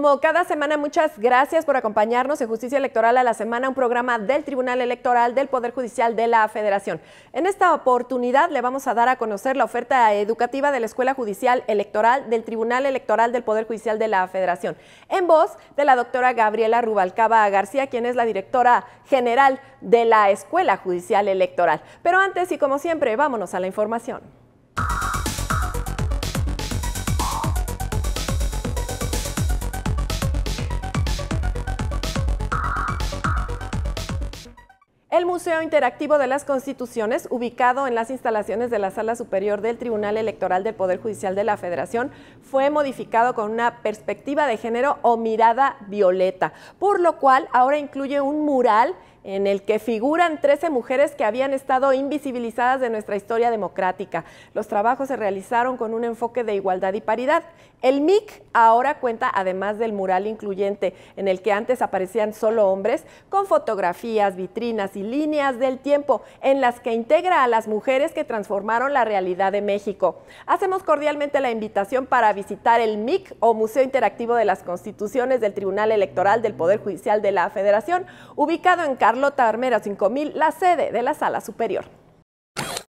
Como cada semana, muchas gracias por acompañarnos en Justicia Electoral a la Semana, un programa del Tribunal Electoral del Poder Judicial de la Federación. En esta oportunidad le vamos a dar a conocer la oferta educativa de la Escuela Judicial Electoral del Tribunal Electoral del Poder Judicial de la Federación, en voz de la doctora Gabriela Rubalcaba García, quien es la directora general de la Escuela Judicial Electoral. Pero antes y como siempre, vámonos a la información. El Museo Interactivo de las Constituciones, ubicado en las instalaciones de la Sala Superior del Tribunal Electoral del Poder Judicial de la Federación, fue modificado con una perspectiva de género o mirada violeta, por lo cual ahora incluye un mural en el que figuran 13 mujeres que habían estado invisibilizadas de nuestra historia democrática. Los trabajos se realizaron con un enfoque de igualdad y paridad. El MIC ahora cuenta, además del mural incluyente, en el que antes aparecían solo hombres, con fotografías, vitrinas y líneas del tiempo, en las que integra a las mujeres que transformaron la realidad de México. Hacemos cordialmente la invitación para visitar el MIC o Museo Interactivo de las Constituciones del Tribunal Electoral del Poder Judicial de la Federación, ubicado en Carlos Carlota Armera 5000, la sede de la Sala Superior.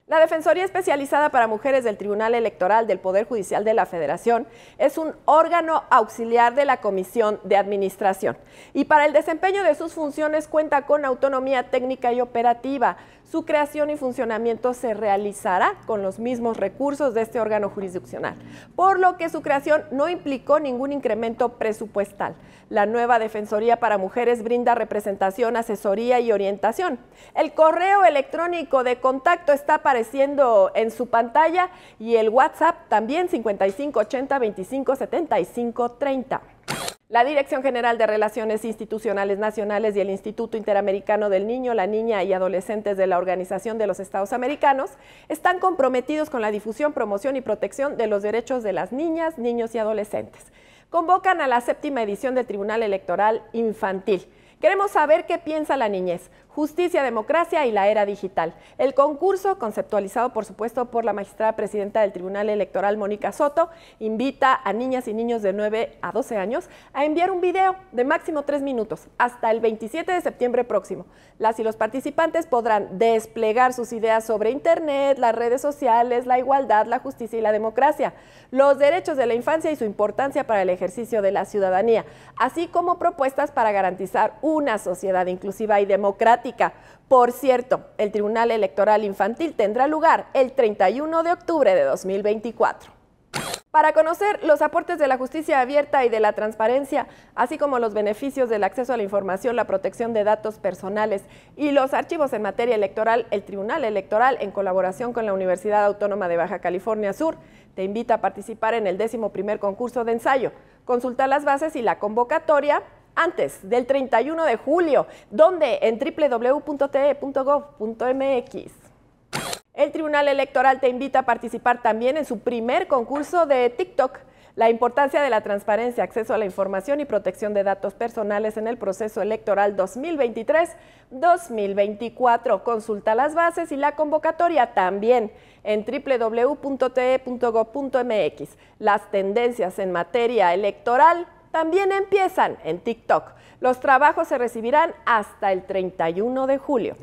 La Defensoría Especializada para Mujeres del Tribunal Electoral del Poder Judicial de la Federación es un órgano auxiliar de la Comisión de Administración y para el desempeño de sus funciones cuenta con autonomía técnica y operativa. Su creación y funcionamiento se realizará con los mismos recursos de este órgano jurisdiccional, por lo que su creación no implicó ningún incremento presupuestal. La nueva Defensoría para Mujeres brinda representación, asesoría y orientación. El correo electrónico de contacto está apareciendo en su pantalla y el WhatsApp también 5580 25 30. La Dirección General de Relaciones Institucionales Nacionales y el Instituto Interamericano del Niño, la Niña y Adolescentes de la Organización de los Estados Americanos están comprometidos con la difusión, promoción y protección de los derechos de las niñas, niños y adolescentes. Convocan a la séptima edición del Tribunal Electoral Infantil. Queremos saber qué piensa la niñez, Justicia, Democracia y la Era Digital. El concurso, conceptualizado por supuesto por la magistrada presidenta del Tribunal Electoral, Mónica Soto, invita a niñas y niños de 9 a 12 años a enviar un video de máximo 3 minutos hasta el 27 de septiembre próximo. Las y los participantes podrán desplegar sus ideas sobre Internet, las redes sociales, la igualdad, la justicia y la democracia, los derechos de la infancia y su importancia para el ejercicio de la ciudadanía, así como propuestas para garantizar una sociedad inclusiva y democrática por cierto, el Tribunal Electoral Infantil tendrá lugar el 31 de octubre de 2024. Para conocer los aportes de la justicia abierta y de la transparencia, así como los beneficios del acceso a la información, la protección de datos personales y los archivos en materia electoral, el Tribunal Electoral, en colaboración con la Universidad Autónoma de Baja California Sur, te invita a participar en el 11 concurso de ensayo. Consulta las bases y la convocatoria antes del 31 de julio, donde en www.te.gov.mx. El Tribunal Electoral te invita a participar también en su primer concurso de TikTok. La importancia de la transparencia, acceso a la información y protección de datos personales en el proceso electoral 2023-2024. Consulta las bases y la convocatoria también en www.te.gov.mx. Las tendencias en materia electoral también empiezan en TikTok. Los trabajos se recibirán hasta el 31 de julio.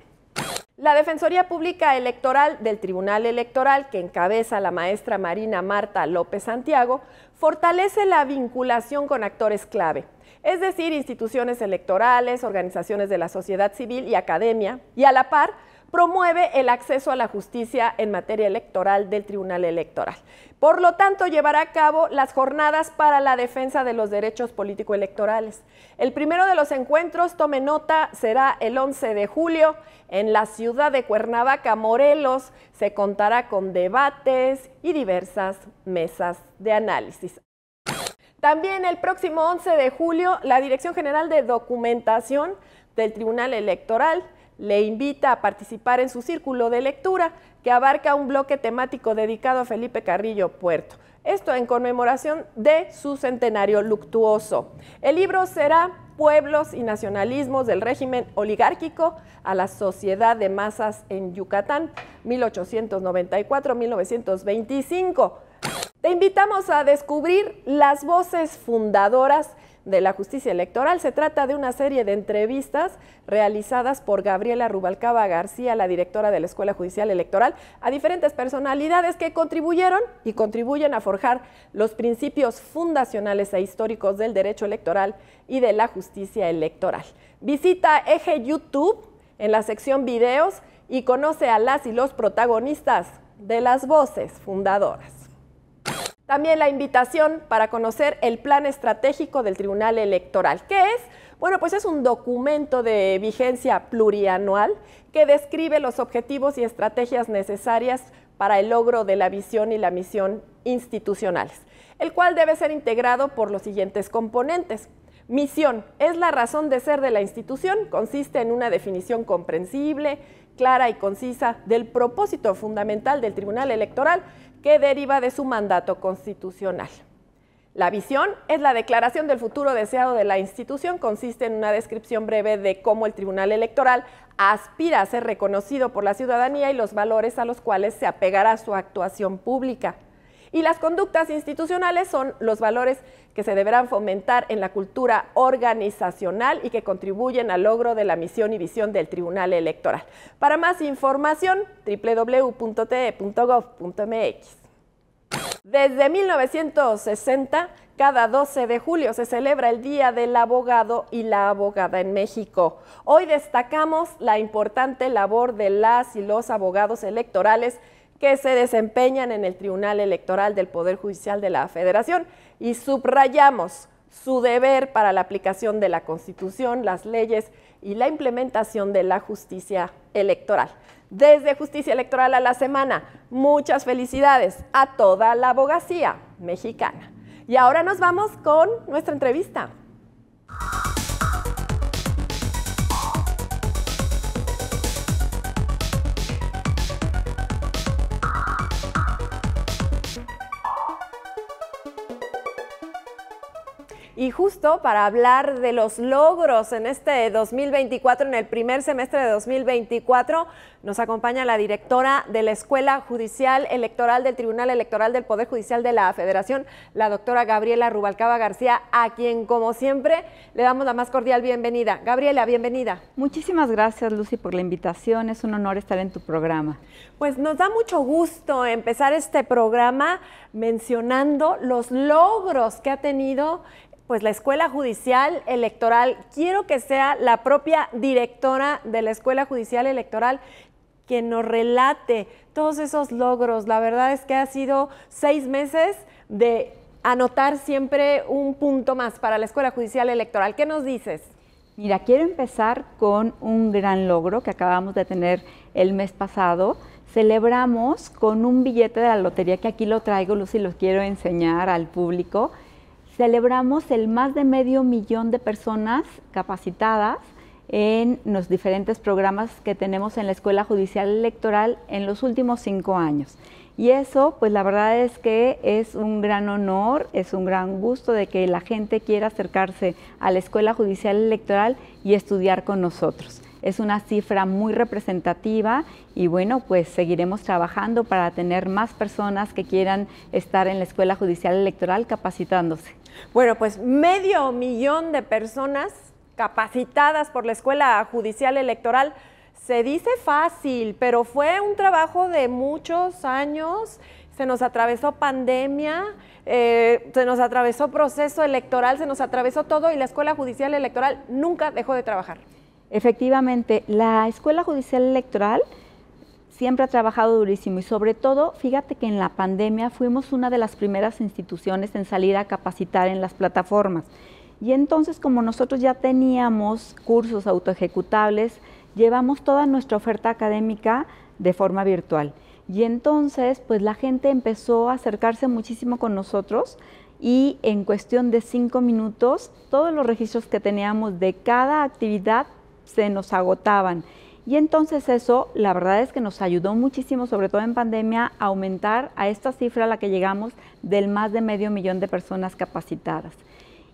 La Defensoría Pública Electoral del Tribunal Electoral, que encabeza la maestra Marina Marta López Santiago, fortalece la vinculación con actores clave, es decir, instituciones electorales, organizaciones de la sociedad civil y academia, y a la par promueve el acceso a la justicia en materia electoral del Tribunal Electoral. Por lo tanto, llevará a cabo las jornadas para la defensa de los derechos político-electorales. El primero de los encuentros, tome nota, será el 11 de julio en la ciudad de Cuernavaca, Morelos. Se contará con debates y diversas mesas de análisis. También el próximo 11 de julio, la Dirección General de Documentación del Tribunal Electoral le invita a participar en su círculo de lectura que abarca un bloque temático dedicado a Felipe Carrillo Puerto. Esto en conmemoración de su centenario luctuoso. El libro será Pueblos y Nacionalismos del Régimen Oligárquico a la Sociedad de Masas en Yucatán, 1894-1925. Te invitamos a descubrir las voces fundadoras de la Justicia Electoral. Se trata de una serie de entrevistas realizadas por Gabriela Rubalcaba García, la directora de la Escuela Judicial Electoral, a diferentes personalidades que contribuyeron y contribuyen a forjar los principios fundacionales e históricos del derecho electoral y de la justicia electoral. Visita Eje YouTube en la sección Videos y conoce a las y los protagonistas de las voces fundadoras. También la invitación para conocer el plan estratégico del Tribunal Electoral. ¿Qué es? Bueno, pues es un documento de vigencia plurianual que describe los objetivos y estrategias necesarias para el logro de la visión y la misión institucionales, el cual debe ser integrado por los siguientes componentes. Misión es la razón de ser de la institución, consiste en una definición comprensible, clara y concisa del propósito fundamental del Tribunal Electoral que deriva de su mandato constitucional. La visión es la declaración del futuro deseado de la institución, consiste en una descripción breve de cómo el Tribunal Electoral aspira a ser reconocido por la ciudadanía y los valores a los cuales se apegará su actuación pública. Y las conductas institucionales son los valores que se deberán fomentar en la cultura organizacional y que contribuyen al logro de la misión y visión del Tribunal Electoral. Para más información, www.te.gov.mx. Desde 1960, cada 12 de julio se celebra el Día del Abogado y la Abogada en México. Hoy destacamos la importante labor de las y los abogados electorales que se desempeñan en el Tribunal Electoral del Poder Judicial de la Federación y subrayamos su deber para la aplicación de la Constitución, las leyes y la implementación de la justicia electoral. Desde Justicia Electoral a la Semana, muchas felicidades a toda la abogacía mexicana. Y ahora nos vamos con nuestra entrevista. Y justo para hablar de los logros en este 2024, en el primer semestre de 2024, nos acompaña la directora de la Escuela Judicial Electoral del Tribunal Electoral del Poder Judicial de la Federación, la doctora Gabriela Rubalcaba García, a quien, como siempre, le damos la más cordial bienvenida. Gabriela, bienvenida. Muchísimas gracias, Lucy, por la invitación. Es un honor estar en tu programa. Pues nos da mucho gusto empezar este programa mencionando los logros que ha tenido pues la Escuela Judicial Electoral, quiero que sea la propia directora de la Escuela Judicial Electoral que nos relate todos esos logros. La verdad es que ha sido seis meses de anotar siempre un punto más para la Escuela Judicial Electoral. ¿Qué nos dices? Mira, quiero empezar con un gran logro que acabamos de tener el mes pasado. Celebramos con un billete de la lotería que aquí lo traigo, Lucy, los quiero enseñar al público celebramos el más de medio millón de personas capacitadas en los diferentes programas que tenemos en la Escuela Judicial Electoral en los últimos cinco años. Y eso, pues la verdad es que es un gran honor, es un gran gusto de que la gente quiera acercarse a la Escuela Judicial Electoral y estudiar con nosotros. Es una cifra muy representativa y bueno, pues seguiremos trabajando para tener más personas que quieran estar en la Escuela Judicial Electoral capacitándose. Bueno, pues medio millón de personas capacitadas por la Escuela Judicial Electoral. Se dice fácil, pero fue un trabajo de muchos años. Se nos atravesó pandemia, eh, se nos atravesó proceso electoral, se nos atravesó todo y la Escuela Judicial Electoral nunca dejó de trabajar. Efectivamente, la Escuela Judicial Electoral siempre ha trabajado durísimo y sobre todo, fíjate que en la pandemia fuimos una de las primeras instituciones en salir a capacitar en las plataformas. Y entonces, como nosotros ya teníamos cursos autoejecutables, llevamos toda nuestra oferta académica de forma virtual. Y entonces, pues la gente empezó a acercarse muchísimo con nosotros y en cuestión de cinco minutos, todos los registros que teníamos de cada actividad se nos agotaban. Y entonces eso, la verdad es que nos ayudó muchísimo, sobre todo en pandemia, a aumentar a esta cifra a la que llegamos del más de medio millón de personas capacitadas.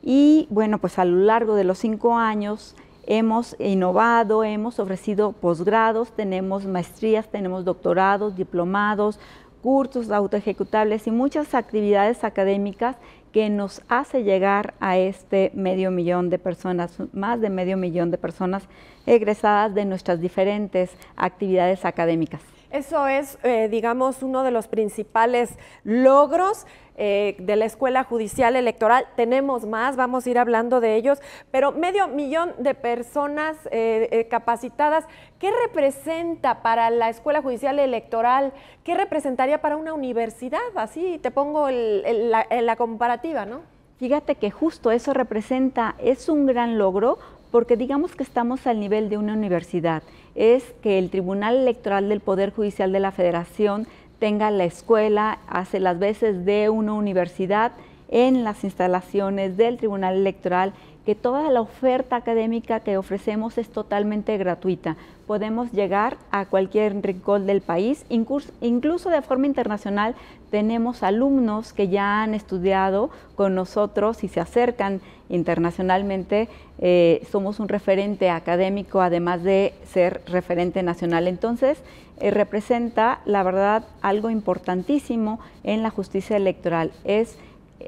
Y bueno, pues a lo largo de los cinco años hemos innovado, hemos ofrecido posgrados, tenemos maestrías, tenemos doctorados, diplomados, cursos autoejecutables y muchas actividades académicas que nos hace llegar a este medio millón de personas, más de medio millón de personas egresadas de nuestras diferentes actividades académicas. Eso es, eh, digamos, uno de los principales logros. Eh, de la Escuela Judicial Electoral. Tenemos más, vamos a ir hablando de ellos, pero medio millón de personas eh, capacitadas. ¿Qué representa para la Escuela Judicial Electoral? ¿Qué representaría para una universidad? Así te pongo la comparativa, ¿no? Fíjate que justo eso representa, es un gran logro porque digamos que estamos al nivel de una universidad es que el Tribunal Electoral del Poder Judicial de la Federación tenga la escuela, hace las veces de una universidad en las instalaciones del Tribunal Electoral que toda la oferta académica que ofrecemos es totalmente gratuita. Podemos llegar a cualquier rincón del país, incluso de forma internacional tenemos alumnos que ya han estudiado con nosotros y se acercan internacionalmente. Eh, somos un referente académico, además de ser referente nacional. Entonces, eh, representa, la verdad, algo importantísimo en la justicia electoral. Es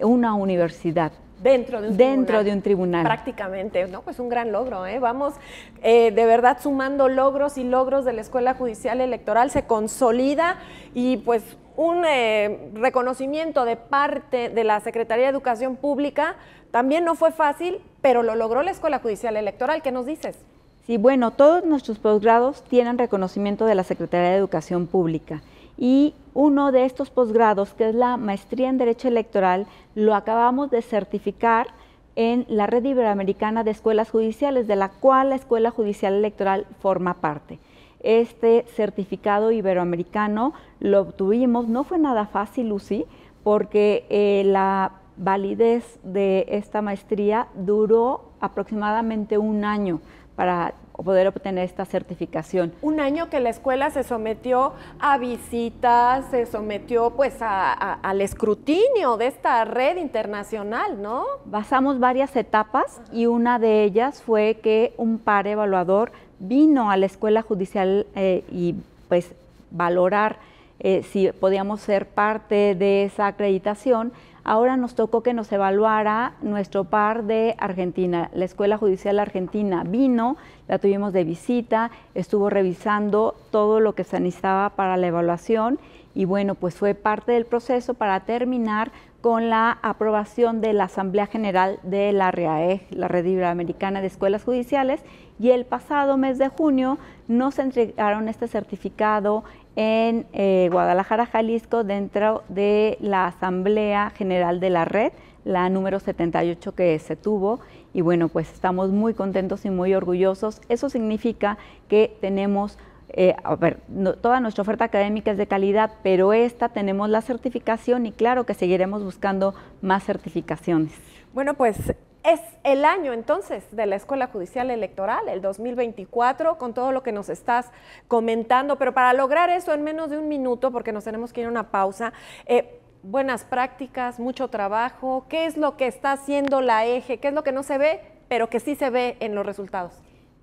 una universidad dentro de un dentro de un tribunal prácticamente no pues un gran logro ¿eh? vamos eh, de verdad sumando logros y logros de la escuela judicial electoral se consolida y pues un eh, reconocimiento de parte de la Secretaría de Educación Pública también no fue fácil pero lo logró la escuela judicial electoral qué nos dices sí bueno todos nuestros posgrados tienen reconocimiento de la Secretaría de Educación Pública y uno de estos posgrados, que es la maestría en Derecho Electoral, lo acabamos de certificar en la Red Iberoamericana de Escuelas Judiciales, de la cual la Escuela Judicial Electoral forma parte. Este certificado iberoamericano lo obtuvimos, no fue nada fácil, Lucy, porque eh, la validez de esta maestría duró aproximadamente un año para o poder obtener esta certificación. Un año que la escuela se sometió a visitas, se sometió pues al escrutinio de esta red internacional, ¿no? Basamos varias etapas y una de ellas fue que un par evaluador vino a la escuela judicial eh, y pues valorar eh, si podíamos ser parte de esa acreditación Ahora nos tocó que nos evaluara nuestro par de Argentina. La Escuela Judicial Argentina vino, la tuvimos de visita, estuvo revisando todo lo que se necesitaba para la evaluación y bueno, pues fue parte del proceso para terminar con la aprobación de la Asamblea General de la REAEG, la Red Iberoamericana de Escuelas Judiciales, y el pasado mes de junio nos entregaron este certificado en eh, Guadalajara, Jalisco, dentro de la Asamblea General de la Red, la número 78 que se tuvo. Y bueno, pues estamos muy contentos y muy orgullosos. Eso significa que tenemos eh, a ver, toda nuestra oferta académica es de calidad, pero esta tenemos la certificación y claro que seguiremos buscando más certificaciones. Bueno, pues es el año entonces de la Escuela Judicial Electoral, el 2024, con todo lo que nos estás comentando, pero para lograr eso en menos de un minuto, porque nos tenemos que ir a una pausa, eh, buenas prácticas, mucho trabajo, ¿qué es lo que está haciendo la eje? ¿Qué es lo que no se ve, pero que sí se ve en los resultados?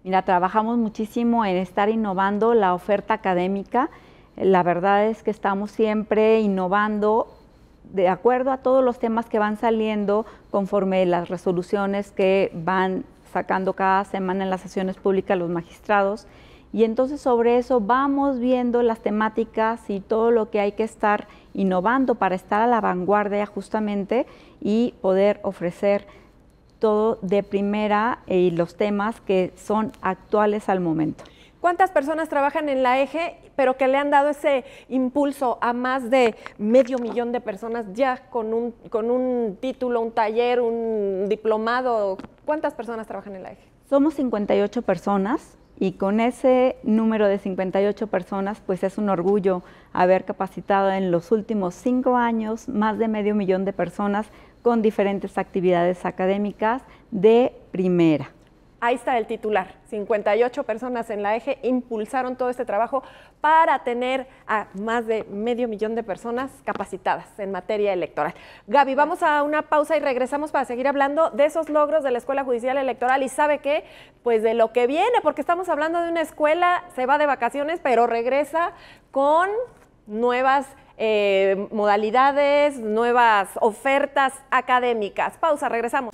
Mira, trabajamos muchísimo en estar innovando la oferta académica. La verdad es que estamos siempre innovando de acuerdo a todos los temas que van saliendo conforme las resoluciones que van sacando cada semana en las sesiones públicas los magistrados. Y entonces sobre eso vamos viendo las temáticas y todo lo que hay que estar innovando para estar a la vanguardia justamente y poder ofrecer todo de primera eh, y los temas que son actuales al momento. ¿Cuántas personas trabajan en la eje, pero que le han dado ese impulso a más de medio millón de personas ya con un, con un título, un taller, un diplomado? ¿Cuántas personas trabajan en la eje? Somos 58 personas y con ese número de 58 personas, pues es un orgullo haber capacitado en los últimos cinco años más de medio millón de personas con diferentes actividades académicas de primera. Ahí está el titular. 58 personas en la eje impulsaron todo este trabajo para tener a más de medio millón de personas capacitadas en materia electoral. Gaby, vamos a una pausa y regresamos para seguir hablando de esos logros de la Escuela Judicial Electoral y sabe qué, pues de lo que viene, porque estamos hablando de una escuela, se va de vacaciones, pero regresa con nuevas eh, modalidades, nuevas ofertas académicas. Pausa, regresamos.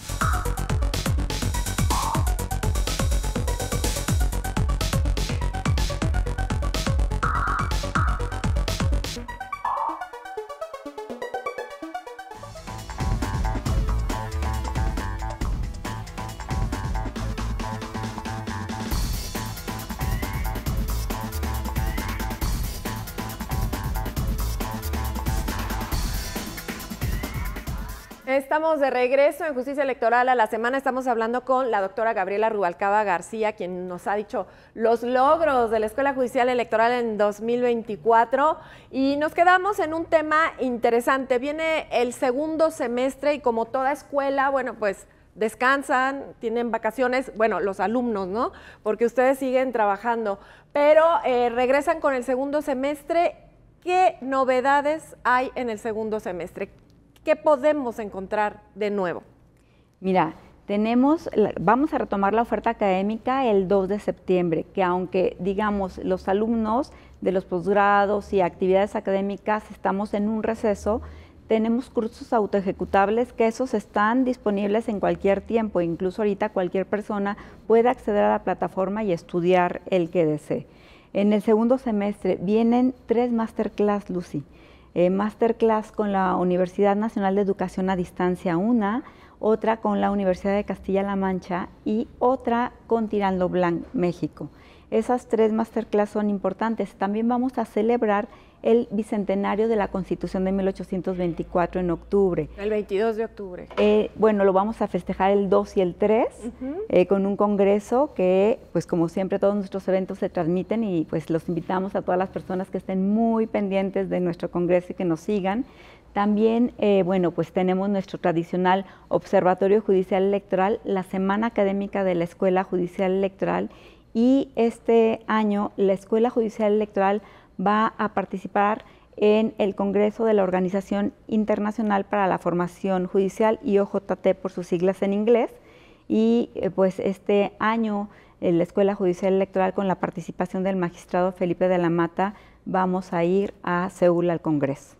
Estamos de regreso en Justicia Electoral a la semana. Estamos hablando con la doctora Gabriela Rubalcaba García, quien nos ha dicho los logros de la Escuela Judicial Electoral en 2024. Y nos quedamos en un tema interesante. Viene el segundo semestre y como toda escuela, bueno, pues descansan, tienen vacaciones, bueno, los alumnos, ¿no? Porque ustedes siguen trabajando, pero eh, regresan con el segundo semestre. ¿Qué novedades hay en el segundo semestre? ¿qué podemos encontrar de nuevo? Mira, tenemos, vamos a retomar la oferta académica el 2 de septiembre, que aunque digamos los alumnos de los posgrados y actividades académicas estamos en un receso, tenemos cursos autoejecutables que esos están disponibles en cualquier tiempo, incluso ahorita cualquier persona puede acceder a la plataforma y estudiar el que desee. En el segundo semestre vienen tres masterclass, Lucy. Eh, masterclass con la Universidad Nacional de Educación a Distancia, una, otra con la Universidad de Castilla-La Mancha y otra con Tirando Blanc, México. Esas tres masterclass son importantes. También vamos a celebrar el bicentenario de la Constitución de 1824 en octubre. El 22 de octubre. Eh, bueno, lo vamos a festejar el 2 y el 3 eh, con un congreso que, pues como siempre, todos nuestros eventos se transmiten y pues los invitamos a todas las personas que estén muy pendientes de nuestro congreso y que nos sigan. También, eh, bueno, pues tenemos nuestro tradicional Observatorio Judicial Electoral, la Semana Académica de la Escuela Judicial Electoral y este año la Escuela Judicial Electoral va a participar en el Congreso de la Organización Internacional para la Formación Judicial, IOJT por sus siglas en inglés, y eh, pues este año en eh, la Escuela Judicial Electoral con la participación del magistrado Felipe de la Mata vamos a ir a Seúl al Congreso.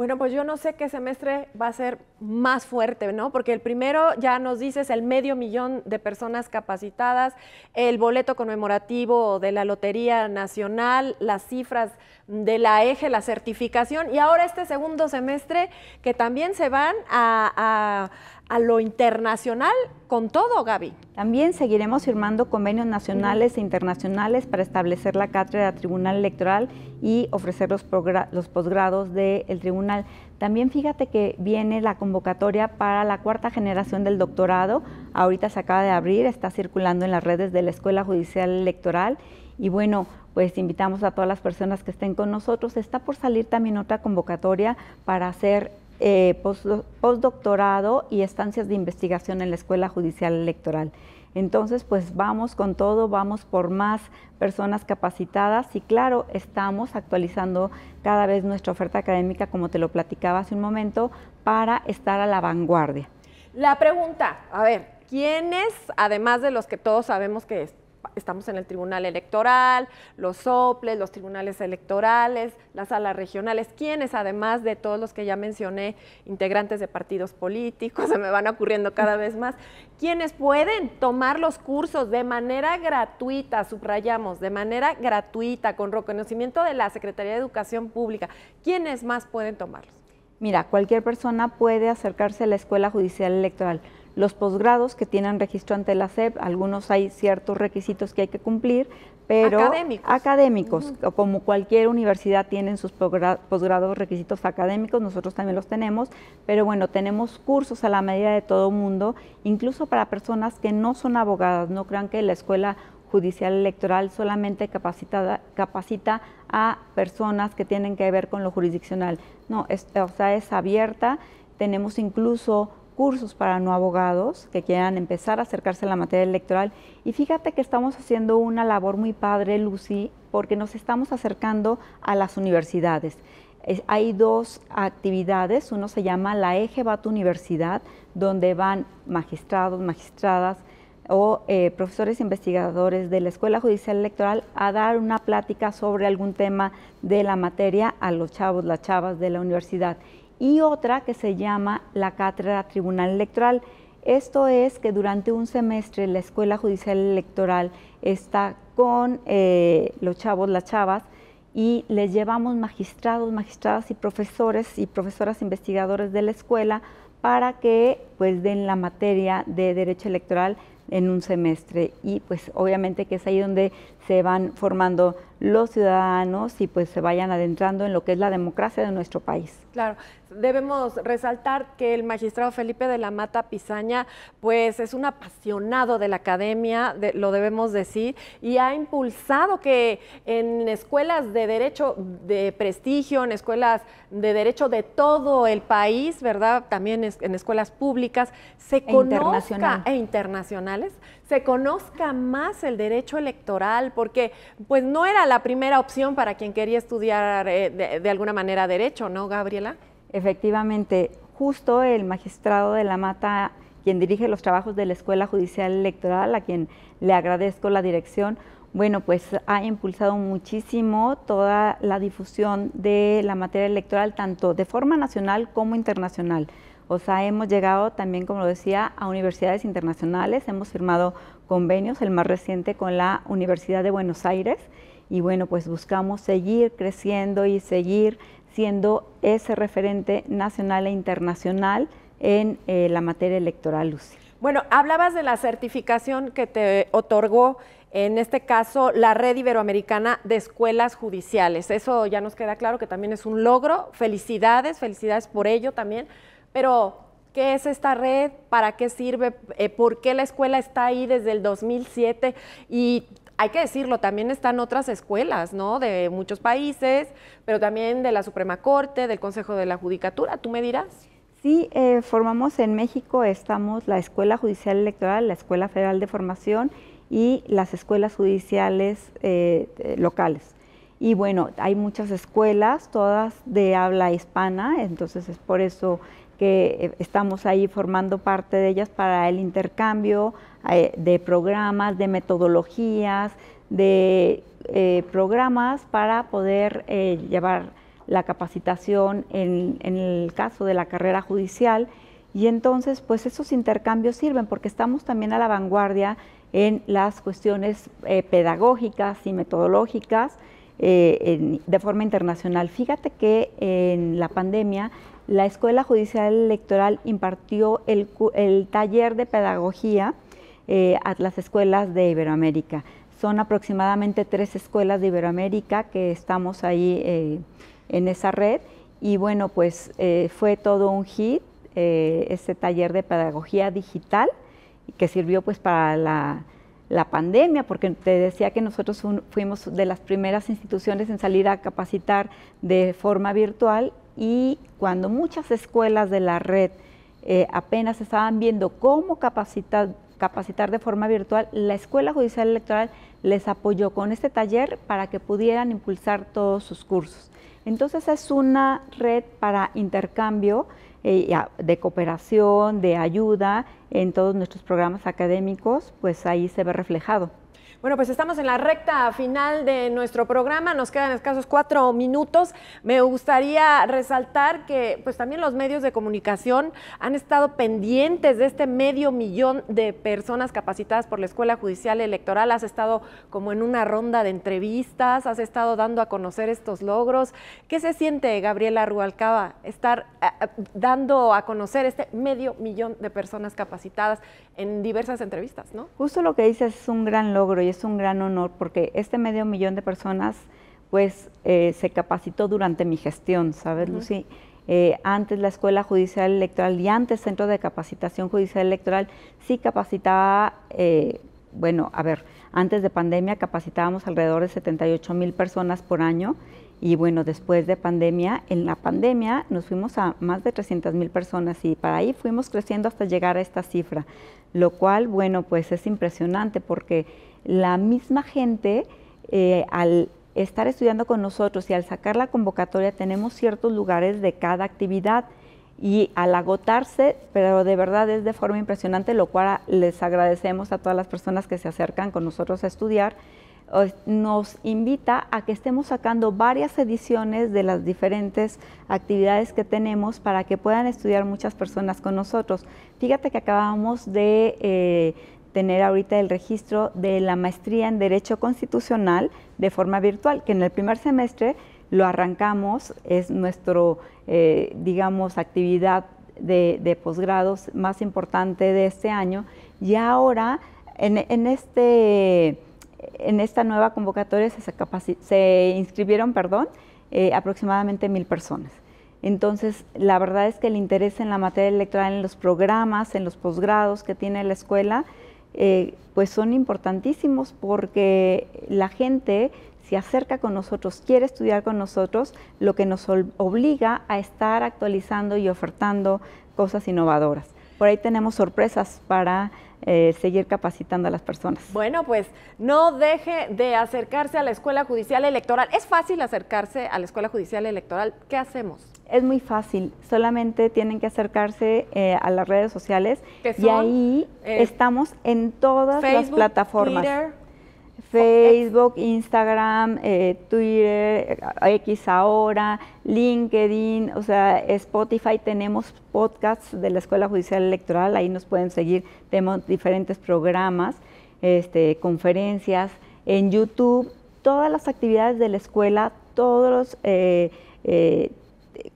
Bueno, pues yo no sé qué semestre va a ser más fuerte, ¿no? Porque el primero ya nos dices el medio millón de personas capacitadas, el boleto conmemorativo de la Lotería Nacional, las cifras de la eje, la certificación, y ahora este segundo semestre que también se van a, a a lo internacional con todo, Gaby. También seguiremos firmando convenios nacionales e internacionales para establecer la cátedra Tribunal Electoral y ofrecer los, los posgrados del Tribunal. También fíjate que viene la convocatoria para la cuarta generación del doctorado. Ahorita se acaba de abrir, está circulando en las redes de la Escuela Judicial Electoral. Y bueno, pues invitamos a todas las personas que estén con nosotros. Está por salir también otra convocatoria para hacer eh, postdoctorado y estancias de investigación en la Escuela Judicial Electoral. Entonces, pues vamos con todo, vamos por más personas capacitadas y claro, estamos actualizando cada vez nuestra oferta académica, como te lo platicaba hace un momento, para estar a la vanguardia. La pregunta, a ver, ¿quiénes, además de los que todos sabemos que es, estamos en el Tribunal Electoral, los SOPLES, los tribunales electorales, las salas regionales, quienes además de todos los que ya mencioné, integrantes de partidos políticos, se me van ocurriendo cada vez más, quienes pueden tomar los cursos de manera gratuita, subrayamos, de manera gratuita, con reconocimiento de la Secretaría de Educación Pública, ¿quiénes más pueden tomarlos? Mira, cualquier persona puede acercarse a la Escuela Judicial Electoral los posgrados que tienen registro ante la SEP, algunos hay ciertos requisitos que hay que cumplir, pero académicos, académicos como cualquier universidad tienen sus posgrados requisitos académicos, nosotros también los tenemos, pero bueno, tenemos cursos a la medida de todo mundo, incluso para personas que no son abogadas, no crean que la escuela judicial electoral solamente capacita capacita a personas que tienen que ver con lo jurisdiccional. No, o sea, es abierta, tenemos incluso cursos para no abogados que quieran empezar a acercarse a la materia electoral. Y fíjate que estamos haciendo una labor muy padre, Lucy, porque nos estamos acercando a las universidades. hay dos actividades, uno se llama la Eje Universidad, donde van magistrados, magistradas o eh, profesores investigadores de la Escuela Judicial Electoral a dar una plática sobre algún tema de la materia a los chavos, las chavas de la universidad y otra que se llama la Cátedra Tribunal Electoral. Esto es que durante un semestre la Escuela Judicial Electoral está con eh, los chavos, las chavas, y les llevamos magistrados, magistradas y profesores y profesoras investigadores de la escuela para que pues den la materia de derecho electoral en un semestre y pues obviamente que es ahí donde se van formando los ciudadanos y pues se vayan adentrando en lo que es la democracia de nuestro país. Claro, debemos resaltar que el magistrado Felipe de la Mata Pisaña, pues es un apasionado de la academia, lo debemos decir, y ha impulsado que en escuelas de derecho de prestigio, en escuelas de derecho de todo el país, ¿verdad? También en escuelas públicas, se e conozca e internacionales, se conozca más el derecho electoral, porque pues no era la primera opción para quien quería estudiar eh, de, de alguna manera derecho, ¿no, Gabriela? Efectivamente, justo el magistrado de la Mata, quien dirige los trabajos de la Escuela Judicial Electoral, a quien le agradezco la dirección, bueno, pues ha impulsado muchísimo toda la difusión de la materia electoral, tanto de forma nacional como internacional. O sea, hemos llegado también, como lo decía, a universidades internacionales, hemos firmado convenios, el más reciente con la Universidad de Buenos Aires, y bueno, pues buscamos seguir creciendo y seguir siendo ese referente nacional e internacional en eh, la materia electoral, Lucy. Bueno, hablabas de la certificación que te otorgó, en este caso, la Red Iberoamericana de Escuelas Judiciales. Eso ya nos queda claro que también es un logro. Felicidades, felicidades por ello también pero, ¿qué es esta red? ¿Para qué sirve? Eh, ¿Por qué la escuela está ahí desde el 2007? Y hay que decirlo, también están otras escuelas, ¿no? De muchos países, pero también de la Suprema Corte, del Consejo de la Judicatura, tú me dirás. Sí, eh, formamos en México, estamos la Escuela Judicial Electoral, la Escuela Federal de Formación y las escuelas judiciales eh, locales. Y bueno, hay muchas escuelas, todas de habla hispana, entonces es por eso que eh, estamos ahí formando parte de ellas para el intercambio eh, de programas, de metodologías, de eh, programas para poder llevar la capacitación en, el caso de la carrera judicial. Y entonces, pues esos intercambios sirven porque estamos también a la vanguardia en las cuestiones pedagógicas y metodológicas de forma internacional. Fíjate que en la pandemia la Escuela Judicial Electoral impartió el, taller de pedagogía eh, a las escuelas de Iberoamérica. Son aproximadamente tres escuelas de Iberoamérica que estamos ahí eh, en esa red y bueno, pues eh, fue todo un hit ese taller de pedagogía digital que sirvió pues para la, pandemia, porque te decía que nosotros fuimos de las primeras instituciones en salir a capacitar de forma virtual y cuando muchas escuelas de la red eh, apenas estaban viendo cómo capacitar, de forma virtual, la Escuela Judicial Electoral les apoyó con este taller para que pudieran impulsar todos sus cursos. Entonces es una red para intercambio eh, de cooperación, de ayuda en todos nuestros programas académicos, pues ahí se ve reflejado. Bueno, pues estamos en la recta final de nuestro programa, nos quedan escasos cuatro minutos. Me gustaría resaltar que pues también los medios de comunicación han estado pendientes de este medio millón de personas capacitadas por la Escuela Judicial Electoral. Has estado como en una ronda de entrevistas, has estado dando a conocer estos logros. ¿Qué se siente, Gabriela Rualcaba, estar eh, eh, dando a conocer este medio millón de personas capacitadas en diversas entrevistas, no? Justo lo que dices es un gran logro es un gran honor porque este medio millón de personas pues eh, se capacitó durante mi gestión, ¿sabes, Lucy? Eh, antes la Escuela Judicial Electoral y antes Centro de Capacitación Judicial Electoral sí capacitaba, eh, bueno, a ver, antes de pandemia capacitábamos alrededor de 78 mil personas por año y bueno, después de pandemia, en la pandemia nos fuimos a más de 300 mil personas y para ahí fuimos creciendo hasta llegar a esta cifra, lo cual, bueno, pues es impresionante porque la misma gente eh, al estar estudiando con nosotros y al sacar la convocatoria tenemos ciertos lugares de cada actividad y al agotarse, pero de verdad es de forma impresionante, lo cual les agradecemos a todas las personas que se acercan con nosotros a estudiar, nos invita a que estemos sacando varias ediciones de las diferentes actividades que tenemos para que puedan estudiar muchas personas con nosotros. Fíjate que acabamos de eh, tener ahorita el registro de la maestría en Derecho Constitucional de forma virtual, que en el primer semestre lo arrancamos, es nuestro, eh, digamos, actividad de, posgrados más importante de este año. Y ahora, en, este, en esta nueva convocatoria se, inscribieron perdón, eh, aproximadamente mil personas. Entonces, la verdad es que el interés en la materia electoral, en los programas, en los posgrados que tiene la escuela, eh, pues son importantísimos porque la gente se acerca con nosotros, quiere estudiar con nosotros, lo que nos obliga a estar actualizando y ofertando cosas innovadoras. Por ahí tenemos sorpresas para eh, seguir capacitando a las personas. Bueno, pues no deje de acercarse a la Escuela Judicial Electoral. Es fácil acercarse a la Escuela Judicial Electoral. ¿Qué hacemos? Es muy fácil, solamente tienen que acercarse eh, a las redes sociales y ahí eh, estamos en todas las plataformas. Facebook, Instagram, eh, Twitter, X ahora, LinkedIn, o sea, Spotify, tenemos podcasts de la Escuela Judicial Electoral, ahí nos pueden seguir, tenemos diferentes programas, este, conferencias, en YouTube, todas las actividades de la escuela, todos los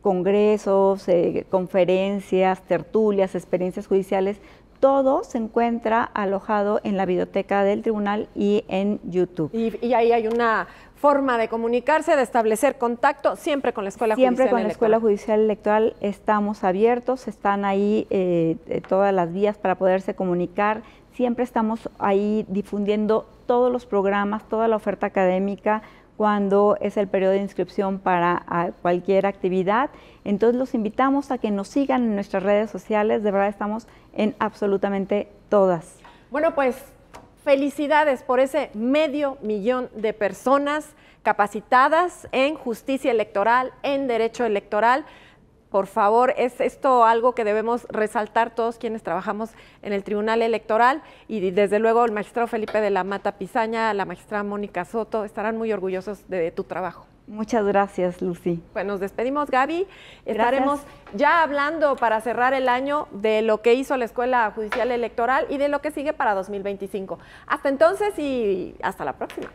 congresos, eh, conferencias, tertulias, experiencias judiciales, todo se encuentra alojado en la biblioteca del tribunal y en YouTube. Y, ahí hay una forma de comunicarse, de establecer contacto, siempre con la Escuela siempre Judicial Siempre con la Escuela Judicial Electoral estamos abiertos, están ahí eh, eh, todas las vías para poderse comunicar, siempre estamos ahí difundiendo todos los programas, toda la oferta académica, cuando es el periodo de inscripción para ah, cualquier actividad. Entonces los invitamos a que nos sigan en nuestras redes sociales, de verdad estamos en absolutamente todas. Bueno, pues felicidades por ese medio millón de personas capacitadas en justicia electoral, en derecho electoral. Por favor, es esto algo que debemos resaltar todos quienes trabajamos en el Tribunal Electoral y desde luego el magistrado Felipe de la Mata Pizaña, la magistrada Mónica Soto, estarán muy orgullosos de, tu trabajo. Muchas gracias, Lucy. Pues nos despedimos, Gaby. Estaremos ya hablando para cerrar el año de lo que hizo la Escuela Judicial Electoral y de lo que sigue para 2025. Hasta entonces y hasta la próxima.